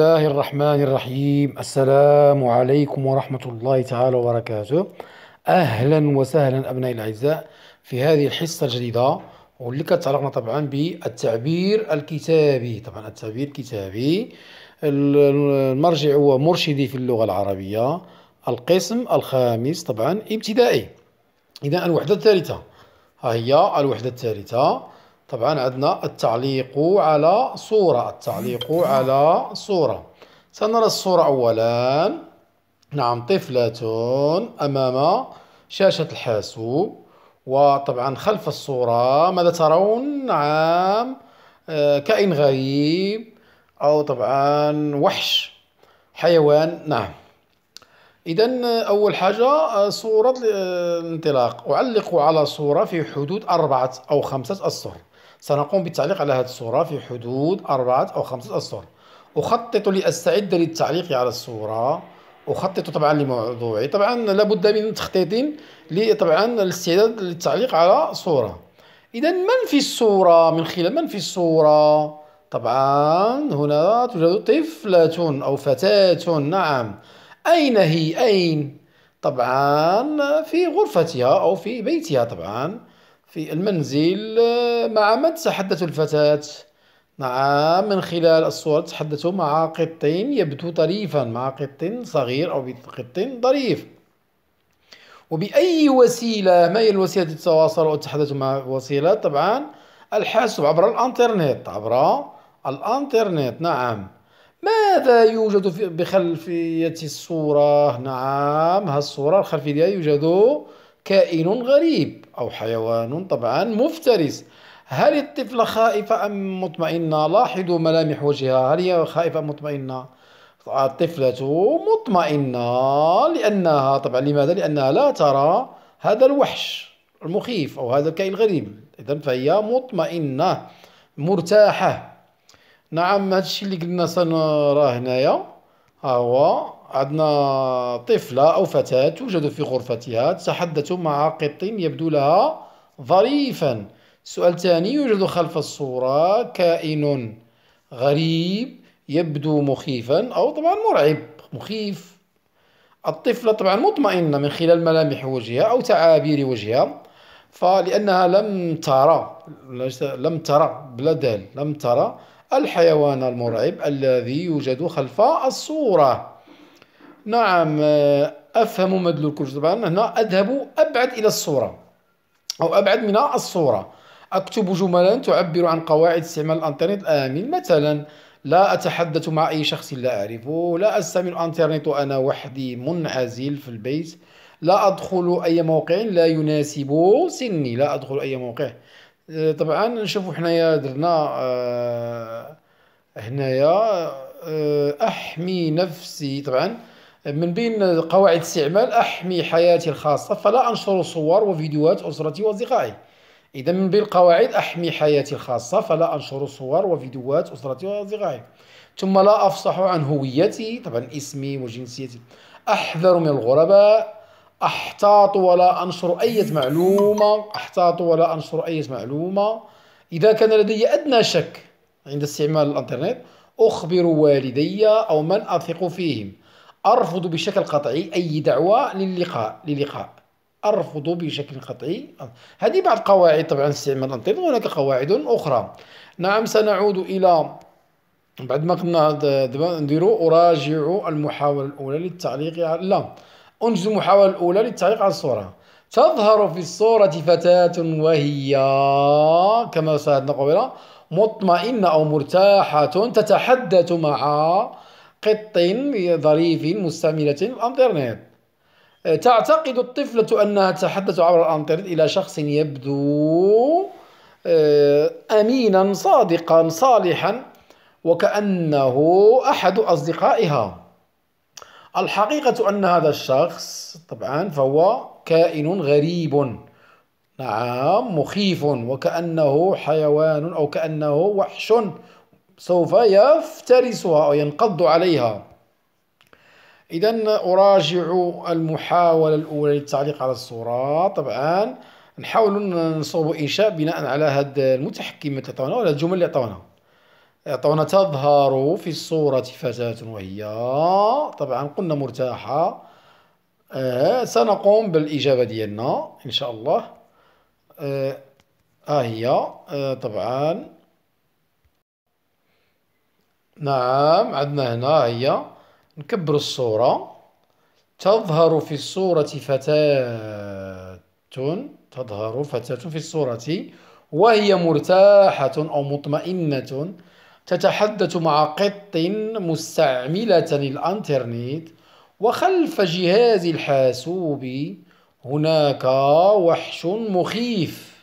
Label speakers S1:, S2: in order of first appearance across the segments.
S1: الله الرحمن الرحيم السلام عليكم ورحمة الله تعالى وبركاته أهلا وسهلا أبنائي الأعزاء في هذه الحصة الجديدة واللي كتعلقنا طبعا بالتعبير الكتابي طبعا التعبير الكتابي المرجع هو مرشدي في اللغة العربية القسم الخامس طبعا ابتدائي إذا الوحدة الثالثة ها هي الوحدة الثالثة طبعا عندنا التعليق على صورة التعليق على صورة سنرى الصورة أولا نعم طفلة أمام شاشة الحاسوب وطبعا خلف الصورة ماذا ترون نعم آه، كائن غريب أو طبعا وحش حيوان نعم إذا أول حاجة آه، صورة آه، الانطلاق أعلق على صورة في حدود أربعة أو خمسة أسطر سنقوم بالتعليق على هذه الصورة في حدود أربعة أو خمسة أسطر أخطط لأستعد للتعليق على الصورة أخطط طبعا لموضوعي طبعا لابد من تخطيط طبعا الاستعداد للتعليق على صورة إذا من في الصورة من خلال من في الصورة طبعا هنا توجد طفلة أو فتاة نعم أين هي أين طبعا في غرفتها أو في بيتها طبعا في المنزل آه، مع من تتحدث الفتاة؟ نعم من خلال الصور تتحدث مع قط يبدو طريفا مع قط صغير أو قط ظريف وبأي وسيلة ما هي الوسيلة التواصل أو تحدثوا مع وسيلة طبعا الحاسوب عبر الانترنت عبر الانترنت نعم ماذا يوجد في بخلفية الصورة؟ نعم هالصورة الخلفية يوجد كائن غريب أو حيوان طبعا مفترس هل الطفلة خائفة أم مطمئنة؟ لاحظوا ملامح وجهها هل هي خائفة أم مطمئنة؟ الطفلة مطمئنة لأنها طبعا لماذا؟ لأنها لا ترى هذا الوحش المخيف أو هذا الكائن الغريب إذا فهي مطمئنة مرتاحة نعم هذا الشيء اللي قلنا سنراه هنايا ها هو عندنا طفلة أو فتاة توجد في غرفتها تتحدث مع قط يبدو لها ظريفا السؤال ثاني يوجد خلف الصورة كائن غريب يبدو مخيفا أو طبعا مرعب مخيف الطفلة طبعا مطمئنة من خلال ملامح وجهها أو تعابير وجهها فلأنها لم ترى لم ترى بلا دال لم ترى الحيوان المرعب الذي يوجد خلف الصورة نعم آه، أفهم مدلول كل طبعا هنا أذهب أبعد إلى الصورة أو أبعد من الصورة أكتب جملا تعبر عن قواعد استعمال الإنترنت الآمن مثلا لا أتحدث مع أي شخص لا أعرفه لا أستعمل الإنترنت وأنا وحدي منعزل في البيت لا أدخل أي موقع لا يناسب سني لا أدخل أي موقع آه، طبعا نشوفوا حنايا درنا آه، هنايا أحمي نفسي طبعا من بين قواعد استعمال أحمي حياتي الخاصة فلا أنشر صور وفيديوهات أسرتي وأصدقائي إذا من بين القواعد أحمي حياتي الخاصة فلا أنشر صور وفيديوهات أسرتي وأصدقائي ثم لا أفصح عن هويتي طبعا اسمي وجنسيتي أحذر من الغرباء أحتاط ولا أنشر أي معلومة أحتاط ولا أنشر أي معلومة إذا كان لدي أدنى شك عند استعمال الإنترنت أخبر والدي أو من أثق فيهم أرفض بشكل قطعي أي دعوة للقاء للقاء أرفض بشكل قطعي هذه بعض قواعد طبعا استعمال الأنظمة وهناك قواعد أخرى نعم سنعود إلى بعد ما قلنا نديرو أراجع المحاولة الأولى للتعليق على لا أنجز المحاولة الأولى للتعليق على الصورة تظهر في الصورة فتاة وهي كما شاهدنا قبل مطمئنة أو مرتاحة تتحدث مع قط ظريف مستعملة الأنترنت أه، تعتقد الطفلة أنها تتحدث عبر الأنترنت إلى شخص يبدو أه، أمينا صادقا صالحا وكأنه أحد أصدقائها الحقيقة أن هذا الشخص طبعا فهو كائن غريب نعم مخيف وكأنه حيوان أو كأنه وحش سوف يفترسها أو ينقض عليها إذا أراجع المحاولة الأولى للتعليق على الصورة طبعا نحاول نصوب إنشاء بناء على هذا المتحكم اللي عطاونا ولا الجمل اللي عطاونا عطاونا تظهر في الصورة فتاة وهي طبعا قلنا مرتاحة آه سنقوم بالإجابة ديالنا إن شاء الله آه هي آه طبعا نعم عندنا هنا هي نكبر الصورة تظهر في الصورة فتاة تظهر فتاة في الصورة وهي مرتاحة أو مطمئنة تتحدث مع قط مستعملة الأنترنت وخلف جهاز الحاسوب هناك وحش مخيف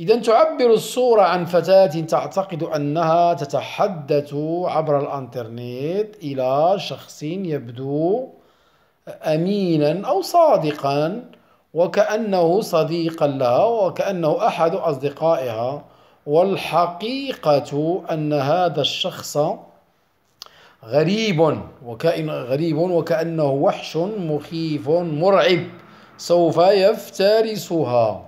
S1: إذا تعبر الصورة عن فتاة تعتقد أنها تتحدث عبر الأنترنت إلى شخص يبدو أمينا أو صادقا وكأنه صديقا لها وكأنه أحد أصدقائها والحقيقة أن هذا الشخص غريب وكائن غريب وكأنه وحش مخيف مرعب سوف يفترسها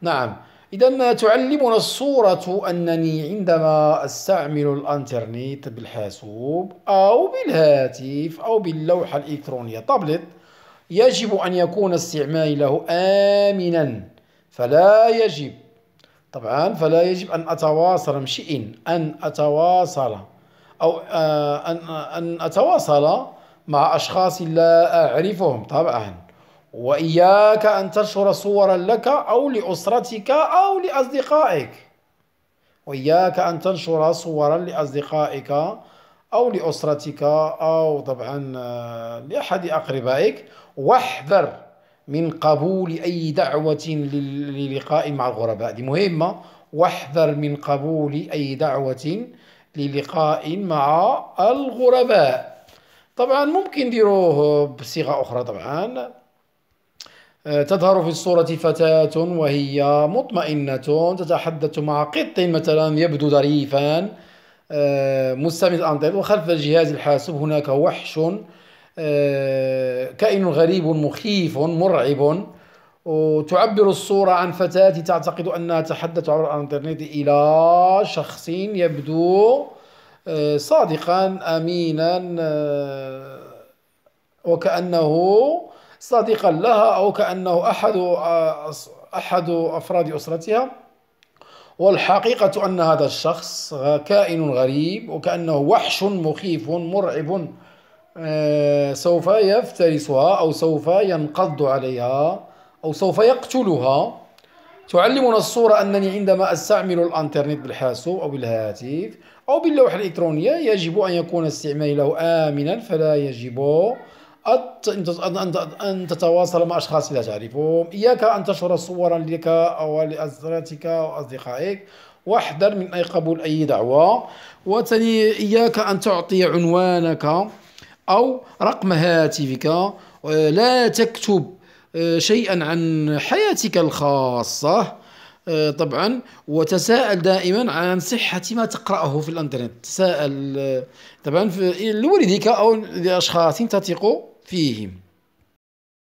S1: نعم إذا تعلمنا الصورة أنني عندما أستعمل الأنترنت بالحاسوب أو بالهاتف أو باللوحة الإلكترونية تابلت يجب أن يكون استعمالي له آمنا فلا يجب طبعا فلا يجب أن أتواصل مش إن أن أتواصل أو آه، آه، أن أتواصل مع أشخاص لا أعرفهم طبعا وإياك أن تنشر صورا لك أو لأسرتك أو لأصدقائك وإياك أن تنشر صورا لأصدقائك أو لأسرتك أو طبعا آه، لأحد أقربائك واحذر من قبول أي دعوة للقاء مع الغرباء دي مهمة واحذر من قبول أي دعوة للقاء مع الغرباء طبعا ممكن ديروه بصيغة أخرى طبعا آه، تظهر في الصورة فتاة وهي مطمئنة تتحدث مع قط مثلا يبدو ظريفا آه، مستمد أنطيط وخلف الجهاز الحاسوب هناك وحش آه، كائن غريب مخيف مرعب وتعبر الصورة عن فتاة تعتقد أنها تحدث عبر الإنترنت إلى شخص يبدو صادقا أمينا وكأنه صديقا لها أو كأنه أحد آه، أحد أفراد أسرتها والحقيقة أن هذا الشخص كائن غريب وكأنه وحش مخيف مرعب آه، سوف يفترسها أو سوف ينقض عليها أو سوف يقتلها تعلمنا الصورة أنني عندما أستعمل الأنترنت بالحاسوب أو بالهاتف أو باللوحة الإلكترونية يجب أن يكون استعمالي له آمنا فلا يجب أن تتواصل مع أشخاص لا تعرفهم إياك أن تنشر صورا لك أو لأسرتك وأصدقائك واحذر من أي قبول أي دعوة وثاني إياك أن تعطي عنوانك أو رقم هاتفك آه، لا تكتب آه، شيئا عن حياتك الخاصة آه، طبعا وتساءل دائما عن صحة ما تقرأه في الانترنت تساءل طبعا لوالديك أو لأشخاص تثق فيهم